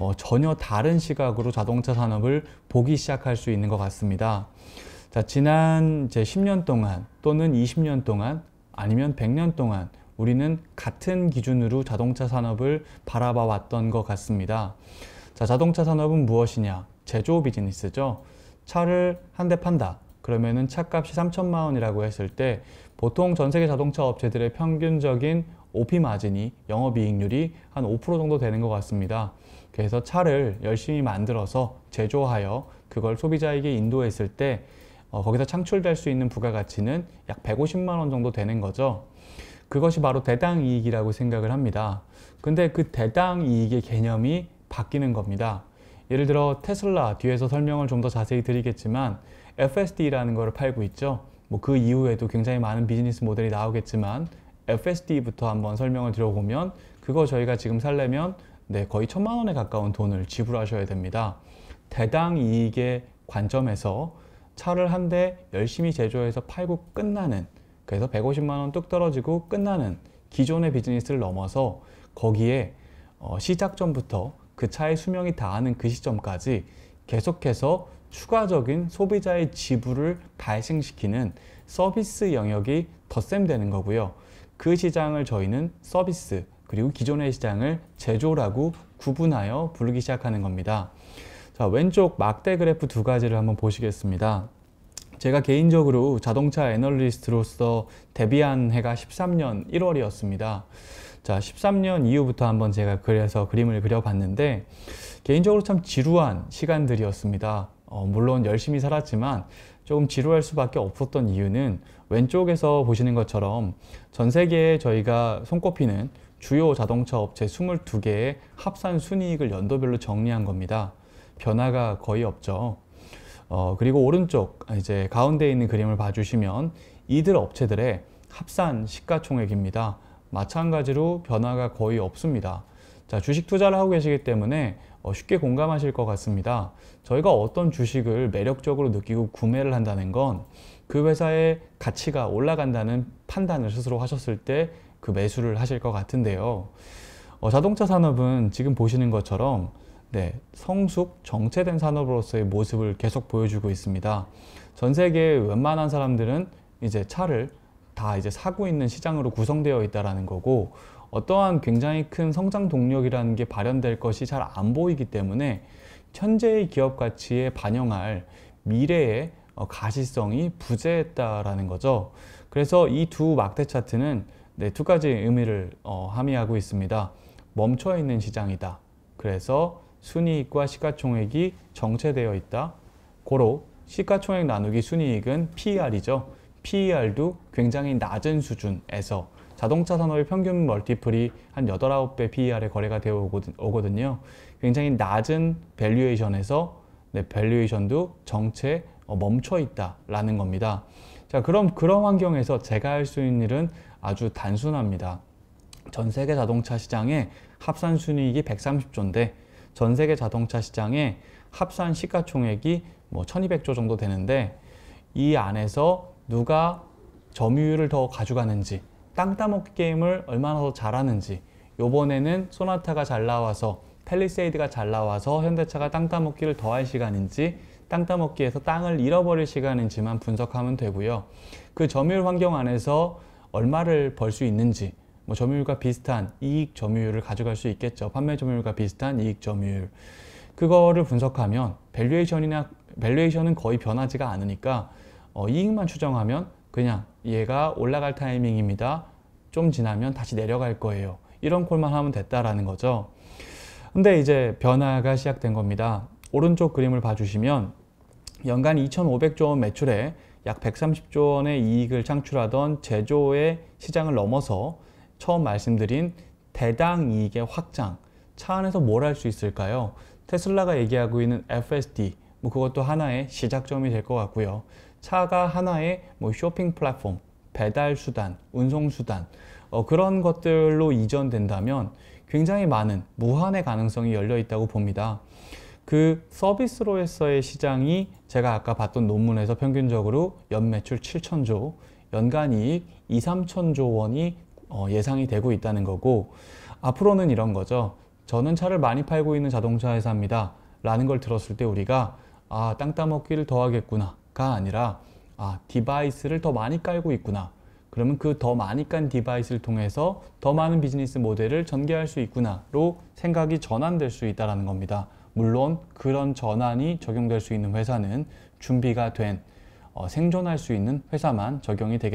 어, 전혀 다른 시각으로 자동차 산업을 보기 시작할 수 있는 것 같습니다. 자, 지난 제 10년 동안 또는 20년 동안 아니면 100년 동안 우리는 같은 기준으로 자동차 산업을 바라봐 왔던 것 같습니다. 자, 자동차 산업은 무엇이냐? 제조 비즈니스죠. 차를 한 대 판다. 그러면은 차값이 3천만 원이라고 했을 때 보통 전 세계 자동차 업체들의 평균적인 OP 마진이 영업이익률이 한 5% 정도 되는 것 같습니다. 그래서 차를 열심히 만들어서 제조하여 그걸 소비자에게 인도했을 때 어, 거기서 창출될 수 있는 부가가치는 약 150만 원 정도 되는 거죠. 그것이 바로 대당 이익이라고 생각을 합니다. 근데 그 대당 이익의 개념이 바뀌는 겁니다. 예를 들어 테슬라 뒤에서 설명을 좀 더 자세히 드리겠지만 FSD라는 것을 팔고 있죠. 뭐그 이후에도 굉장히 많은 비즈니스 모델이 나오겠지만 FSD부터 한번 설명을 들어보면 그거 저희가 지금 살려면 네, 거의 천만 원에 가까운 돈을 지불하셔야 됩니다. 대당 이익의 관점에서 차를 한 대 열심히 제조해서 팔고 끝나는 그래서 150만 원 뚝 떨어지고 끝나는 기존의 비즈니스를 넘어서 거기에 어, 시작점부터 그 차의 수명이 다하는 그 시점까지 계속해서 추가적인 소비자의 지불을 발생시키는 서비스 영역이 덧셈되는 거고요. 그 시장을 저희는 서비스, 그리고 기존의 시장을 제조라고 구분하여 부르기 시작하는 겁니다. 자, 왼쪽 막대 그래프 두 가지를 한번 보시겠습니다. 제가 개인적으로 자동차 애널리스트로서 데뷔한 해가 13년 1월이었습니다. 자, 13년 이후부터 한번 제가 그래서 그림을 그려봤는데 개인적으로 참 지루한 시간들이었습니다. 어, 물론 열심히 살았지만 조금 지루할 수밖에 없었던 이유는 왼쪽에서 보시는 것처럼 전 세계에 저희가 손꼽히는 주요 자동차 업체 22개의 합산 순이익을 연도별로 정리한 겁니다. 변화가 거의 없죠. 어, 그리고 오른쪽 이제 가운데 있는 그림을 봐주시면 이들 업체들의 합산 시가총액입니다. 마찬가지로 변화가 거의 없습니다. 자, 주식 투자를 하고 계시기 때문에 어, 쉽게 공감하실 것 같습니다. 저희가 어떤 주식을 매력적으로 느끼고 구매를 한다는 건 그 회사의 가치가 올라간다는 판단을 스스로 하셨을 때그 매수를 하실 것 같은데요. 어, 자동차 산업은 지금 보시는 것처럼 네, 성숙 정체된 산업으로서의 모습을 계속 보여주고 있습니다. 전 세계 웬만한 사람들은 이제 차를 다 이제 사고 있는 시장으로 구성되어 있다는 거고 어떠한 굉장히 큰 성장 동력이라는 게 발현될 것이 잘 안 보이기 때문에 현재의 기업 가치에 반영할 미래의 어, 가시성이 부재했다라는 거죠. 그래서 이 두 막대 차트는 네, 두 가지 의미를 어, 함의하고 있습니다. 멈춰 있는 시장이다. 그래서 순이익과 시가총액이 정체되어 있다. 고로 시가총액 나누기 순이익은 PER이죠. PER도 굉장히 낮은 수준에서 자동차 산업의 평균 멀티플이 한 8, 9배 PER에 거래가 되어 오거든요. 굉장히 낮은 밸류에이션에서 네, 밸류에이션도 정체 어, 멈춰 있다라는 겁니다. 자, 그럼 그런 환경에서 제가 할 수 있는 일은 아주 단순합니다. 전 세계 자동차 시장의 합산 순이익이 130조인데 전 세계 자동차 시장의 합산 시가총액이 뭐 1200조 정도 되는데 이 안에서 누가 점유율을 더 가져가는지 땅 따먹기 게임을 얼마나 더 잘하는지 요번에는 소나타가 잘 나와서 팰리세이드가 잘 나와서 현대차가 땅 따먹기를 더 할 시간인지 땅 따먹기에서 땅을 잃어버릴 시간이지만 분석하면 되고요. 그 점유율 환경 안에서 얼마를 벌 수 있는지 뭐 점유율과 비슷한 이익 점유율을 가져갈 수 있겠죠. 판매 점유율과 비슷한 이익 점유율. 그거를 분석하면 밸류에이션이나 밸류에이션은 거의 변하지가 않으니까 어, 이익만 추정하면 그냥 얘가 올라갈 타이밍입니다. 좀 지나면 다시 내려갈 거예요. 이런 콜만 하면 됐다라는 거죠. 근데 이제 변화가 시작된 겁니다. 오른쪽 그림을 봐주시면 연간 2,500조 원 매출에 약 130조 원의 이익을 창출하던 제조의 시장을 넘어서 처음 말씀드린 대당 이익의 확장 차 안에서 뭘 할 수 있을까요? 테슬라가 얘기하고 있는 FSD 뭐 그것도 하나의 시작점이 될 것 같고요. 차가 하나의 뭐 쇼핑 플랫폼, 배달 수단, 운송 수단 어, 그런 것들로 이전된다면 굉장히 많은 무한의 가능성이 열려 있다고 봅니다. 그서비스로서의 시장이 제가 아까 봤던 논문에서 평균적으로 연매출 7천조, 연간이익 2, 3천조 원이 어, 예상이 되고 있다는 거고 앞으로는 이런 거죠. 저는 차를 많이 팔고 있는 자동차 회사입니다. 라는 걸 들었을 때 우리가 아, 땅 따먹기를 더 하겠구나가 아니라 아, 디바이스를 더 많이 깔고 있구나. 그러면 그 더 많이 깐 디바이스를 통해서 더 많은 비즈니스 모델을 전개할 수 있구나로 생각이 전환될 수 있다는 겁니다. 물론 그런 전환이 적용될 수 있는 회사는 준비가 된 어, 생존할 수 있는 회사만 적용이 되겠습니다.